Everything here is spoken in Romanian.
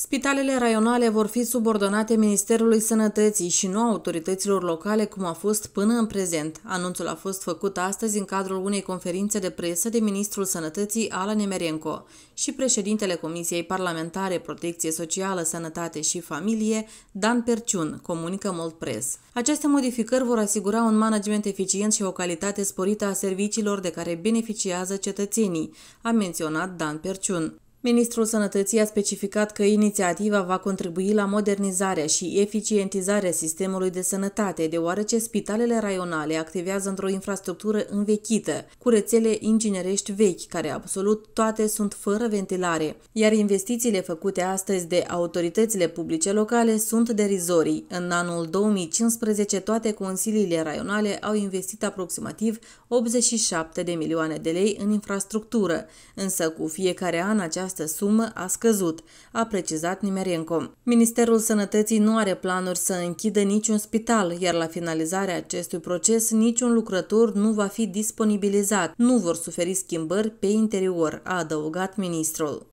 Spitalele raionale vor fi subordonate Ministerului Sănătății și nu autorităților locale, cum a fost până în prezent. Anunțul a fost făcut astăzi în cadrul unei conferințe de presă de Ministrul Sănătății Alan Nemerenco și președintele Comisiei Parlamentare Protecție Socială, Sănătate și Familie, Dan Perciun, comunică mult pres. Aceste modificări vor asigura un management eficient și o calitate sporită a serviciilor de care beneficiază cetățenii, a menționat Dan Perciun. Ministrul Sănătății a specificat că inițiativa va contribui la modernizarea și eficientizarea sistemului de sănătate, deoarece spitalele raionale activează într-o infrastructură învechită, cu rețele inginerești vechi, care absolut toate sunt fără ventilare, iar investițiile făcute astăzi de autoritățile publice locale sunt derizorii. În anul 2015, toate consiliile raionale au investit aproximativ 87 de milioane de lei în infrastructură, însă cu fiecare an această această sumă a scăzut, a precizat Nimerenco. Ministerul Sănătății nu are planuri să închidă niciun spital, iar la finalizarea acestui proces niciun lucrător nu va fi disponibilizat. Nu vor suferi schimbări pe interior, a adăugat ministrul.